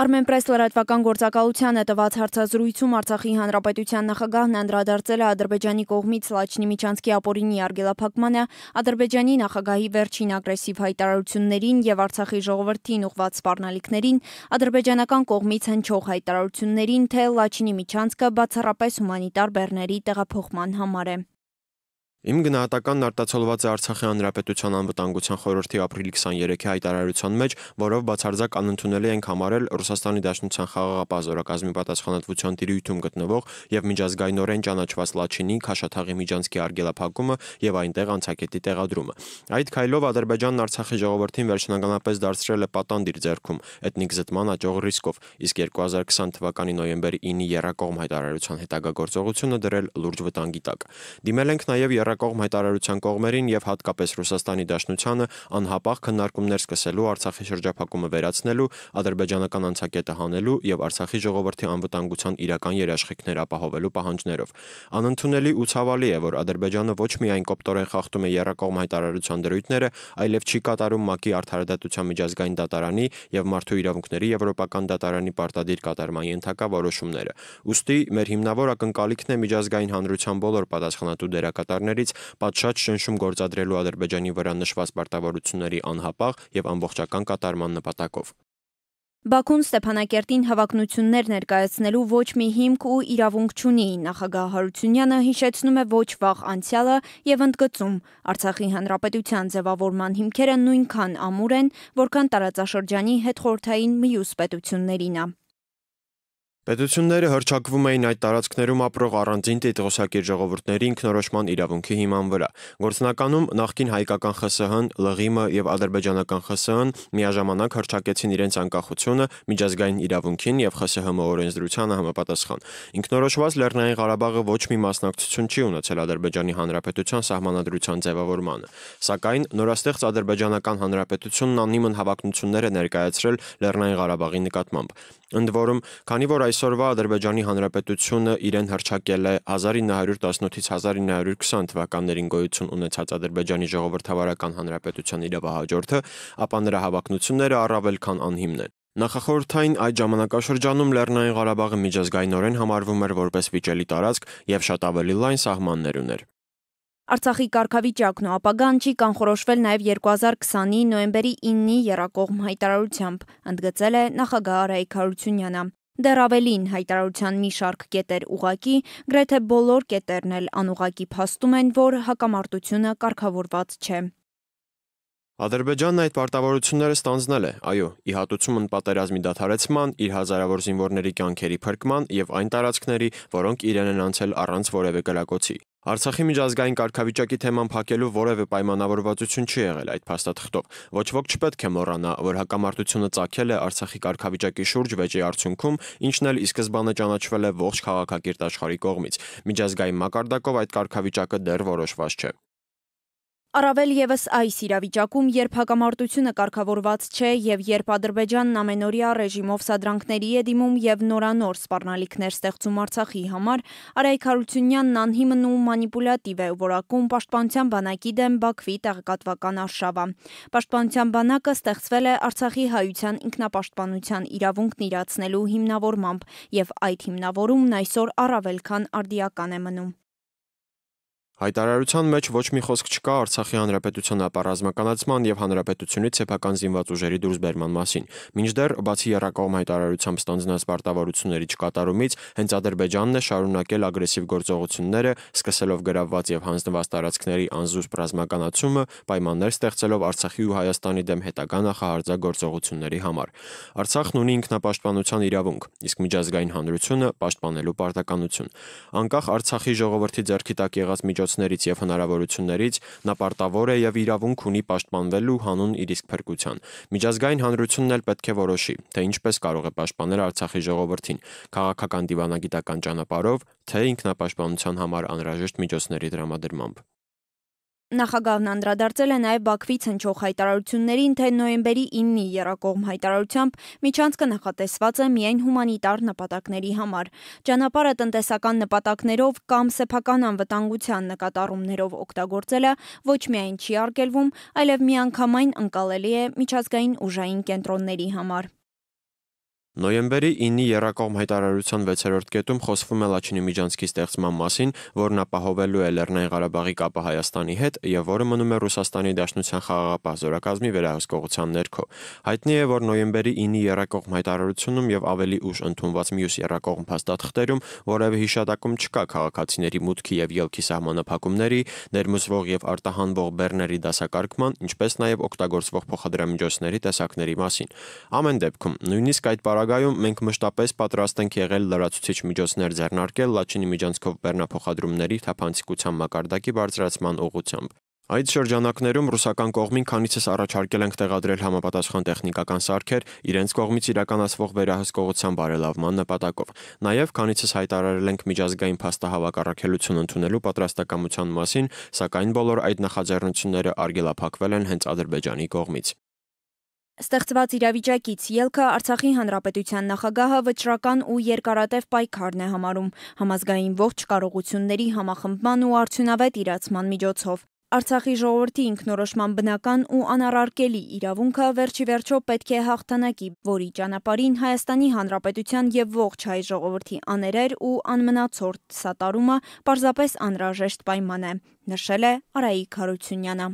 Armenpress լրատվական գործակալությանը տված հարցազրույցում Արցախի հանրապետության նախագահն անդրադարձել է Ադրբեջանի կողմից Լաչինի միջանցքի ապօրինի արգելափակմանը, Ադրբեջանի նախագահի վերջին ագրեսիվ հայտարարություններին եւ Արցախի ժողովրդին ուղված սպառնալիքներին, ադրբեջանական կողմից հնչող հայտարարություններին, թե Լաչինի միջանցքը բացառապես հումանիտար բեռների տեղափոխման համար է։ Իմ գնահատականն արտացոլված է Արցախի Հանրապետության անվտանգության խորհրդի ապրիլի 23-ի հայտարարության մեջ, որով բացարձակ անընդունելի ենք համարել Ռուսաստանի Դաշնության խաղաղապահ զորակազմի պատասխանատվության տիրույթում գտնվող եւ միջազգայինորեն ճանաչված Լաչինի, Քաշաթաղի միջանցքի արգելափակումը եւ այնտեղ անցակետի տեղադրումը։ Այդ քայլով Ադրբեջանն Արցախի ժողովրդին վերջնականապես դարձրել է պատանդ իր ձեռքում էթնիկ զտման աճող ռիսկով, իսկ 2020 թվականի նոյեմբերի 9-ի Եռակողմ հայտարարության հետագա գործողությունը դրել լուրջ վտանգի տակ։ Դիմել ենք նաեւ հակառակողմ հայտարարության կողմերին եւ հատկապես Ռուսաստանի Դաշնությանը անհապաղ քննարկումներ սկսելու Արցախի շրջափակումը վերացնելու, ադրբեջանական անցակետը հանելու եւ Արցախի ժողովրդի անվտանգության իրական երաշխիքներ ապահովելու պահանջներով։ Անընդունելի ու ցավալի է, որ Ադրբեջանը ոչ միայն կոպտորեն խախտում է երկկողմ հայտարարության դրույթները, այլև չի կատարում ՄԱԿ-ի արդարադատության միջազգային դատարանի եւ մարդու իրավունքների եվրոպական դատարանի պարտադիր կատարման ենթակա որոշումները։ Ոստի մեր հիմնավոր ակնկալիքն է միջազգային հանրության բոլոր պատասխանատու դերակատարների կողմերից պատշաճ շնշում գործադրելու Ադրբեջանի վրա նշված պարտավորությունների անհապաղ եւ ամբողջական կատարման նպատակով։ Բաքուն Ստեփանակերտին հավակնություններ ներկայացնելու ոչ մի հիմք ու իրավունք չունի։ Նախագահ Հարությունյանը հիշեցնում է ոչ վաղ անցյալը եւ ընդգծում. Արցախի հանրապետության ձևավորման հիմքերը նույնքան ամուր են, որքան տարածաշրջանի հետխորթային միուս պետություններինը։ Պետությունները հրճակվում էին այդ տարածքներում ապրող առանձին տիտղոսակիր ժողովուրդների ինքնորոշման իրավունքի հիման վրա։ Գործնականում նախկին հայկական ԽՍՀ-ն, ԼՂԻՄ-ը եւ ադրբեջանական ԽՍՀ-ն միաժամանակ հրճակեցին իրենց անկախությունը, միջազգային իրավունքին եւ ԽՍՀՄ օրենսդրությանը համապատասխան։ Ինքնորոշված Լեռնային Ղարաբաղը ոչ մի մասնակցություն չի ունեցել Ադրբեջանի Հանրապետության սահմանադրության ձևավորմանը։ Սակայն նորաստեղծ ադրբեջանական հանրապետությունն անիմն հավակնություններ է ներկայացրել Լեռնային Ղարաբաղի նկատմամբ։ Ընդ որում, քանի որ այսօրվա Ադրբեջանի Հանրապետությունը իրեն հրճակել է 1918-ից 1920 թվականներին գոյություն ունեցած Ադրբեջանի ժողովրդավարական հանրապետության իրավահաջորդը, ապա նրա հավակնությունները առավել քան անհիմն են։ Նախախորհրդային այդ ժամանակաշրջանում Լեռնային Ղարաբաղը միջազգայինորեն համարվում էր որպես վիճելի տարածք եւ շատ ավելի լայն սահմաններ ուներ։ Արցախի կարգավիճակն ու ապագան չի կանխորոշվել նաև 2020-ի նոյեմբերի 9-ի երակողմ հայտարարությամբ, ընդգծել է նախագահ Արայիկ Հարությունյանը։ Դեռ ավելին հայտարարության մի շարք կետեր ուղակի, գրեթե բոլոր կետերն էլ անուղակի փաստում են, որ հակամարտությունը կարգավորված չէ։ Ադրբեջանն այդ պարտավորությունները ստանձնել է, այո, ի հատուցումն պատերազմի դադարեցման, իր հազարավոր զինվորների կյանքերի փրկման եւ այն տարածքների, որոնք իրեն են անցել առանց որևէ կրակոցի։ Արցախի միջազգային կարգավիճակի թեման փակելու որևէ պայմանավորվածություն չի եղել այդ փաստաթղթով։ Ոչ ոք չպետք է մոռանա, որ հակամարտությունը ծագել է Արցախի կարգավիճակի շուրջ վեճի արդյունքում, ինչն էլ ի սկզբանե ճանաչվել է ողջ քաղաքակիրթ աշխարհի կողմից։ Միջազգային մակարդակով այդ կարգավիճակը դեռ որոշված չէ։ Առավել եւս այս իրավիճակում, երբ հակամարտությունը կարգավորված չէ եւ երբ Ադրբեջանն ամենօրյա ռեժիմով սադրանքների է դիմում եւ նորանոր սպառնալիքներ ստեղծում Արցախի համար, Արայք Հարությունյանն անհիմն ու մանիպուլյատիվ է որակում Պաշտպանության բանակի դեմ Բաքվի տեղեկատվական արշավը։ Պաշտպանության բանակը ստեղծվել է Արցախի հայության ինքնապաշտպանության իրավունքն իրացնելու հիմնավորմամբ եւ այդ հիմնավորումն այսօր առավել քան արդիական է մնում։ Հայտարարության մեջ ոչ մի խոսք չկա Արցախի հանրապետության ապառազմականացման եւ հանրապետությունից սեփական զինված ուժերի դուրսբերման մասին։ Մինչդեռ բացի երակողմ հայտարարությամբ ստանձնած պարտավորությունների չկատարումից, հենց Ադրբեջանն է շարունակել ագրեսիվ գործողությունները, սկսելով գրավված եւ հանձնված տարածքների անզուսպ ռազմականացումը, պայմաններ ստեղծելով Արցախի ու Հայաստանի դեմ հետագա նախահարձակորձողությունների համար։ Արցախն ունի ինքնապաշտպանության իրավունք, իսկ միջազգային հանրությունը պաշտպանելու պարտականություն։ Անկախ Արցախի ժողովրդի ձեռքի տակ եղած միջոց միջոցներից եւ հնարավորություններից նա պարտավոր է եւ իրավունք ունի պաշտպանվելու հանուն իր իսկ փրկության։ Միջազգային հանրությունն էլ պետք է որոշի, թե ինչպես կարող է պաշտպանել Արցախի ժողովրդին՝ քաղաքական դիվանագիտական ճանապարհով, թե ինքնապաշտպանության համար անհրաժեշտ միջոցների տրամադրմամբ։ Նախագահն անդրադարձել է նաև Բաքվից հնչող հայտարարություններին, թե նոյեմբերի 9-ի երակողմ հայտարարությամբ միջանցքը նախատեսված է միայն հումանիտար նպատակների համար։ Ճանապարհը տնտեսական նպատակներով կամ սեփական անվտանգության նկատառումներով օգտագործելը ոչ միայն չի արգելվում, այլև միանգամայն ընկալելի է միջազգային ուժային կենտրոնների համար։ Նոյեմբերի 9-ի եռակողմ հայտարարության 6-րդ կետում խոսվում է Լաչինի միջանցքի ստեղծման մասին, որն ապահովելու է Լեռնային Ղարաբաղի կապը Հայաստանի հետ եւ որը մնում է Ռուսաստանի Դաշնության խաղաղապահ զորակազմի վերահսկողության ներքո։ Հայտնի է, որ նոյեմբերի 9-ի եռակողմ հայտարարությունում եւ ավելի ուշ ընդունված մյուս եռակողմ փաստաթղթերում որևէ հիշատակում չկա քաղաքացիների մուտքի եւ ելքի սահմանափակումների, ներմուծվող եւ արտահանվող բեռների դասակարգման, ինչպես նաեւ օգտագործվող փոխադրամիջոցների տեսակների մասին։ Ամեն դեպքում, նույնիսկ այդ պարագայում մենք մշտապես պատրաստ ենք եղել լրացուցիչ միջոցներ ձեռնարկել Լաչինի միջանցքով բեռնափոխադրումների թափանցիկության մակարդակի բարձրացման ուղղությամբ։ Այդ շրջանակներում ռուսական կողմին քանիցս առաջարկել ենք տեղադրել համապատասխան տեխնիկական սարքեր իրենց կողմից իրականացվող վերահսկողության բարելավման նպատակով։ Նաև քանիցս հայտարարել ենք միջազգային փաստահավաք առաքելություն ընդունելու պատրաստակամության մասին, սակայն բոլոր այդ նախաձեռնությունները արգելափակվել են հենց Ադրբեջանի կողմից։ Ստեղծված իրավիճակից ելքը Արցախի Հանրապետության նախագահը վճռական ու երկարատև պայքարն է համարում համազգային ողջ կարողությունների համախմբման ու արդյունավետ իրացման միջոցով։ Արցախի ժողովրդի ինքնորոշման բնական ու անառարկելի իրավունքը վերջի վերջո պետք է հաղթանակի, որի ճանապարհին Հայաստանի Հանրապետության եւ ողջ հայ ժողովրդի աներեր ու անմնացորդ սատարումը պարզապես անհրաժեշտ պայման է, նշել է Արայիկ Հարությունյանը։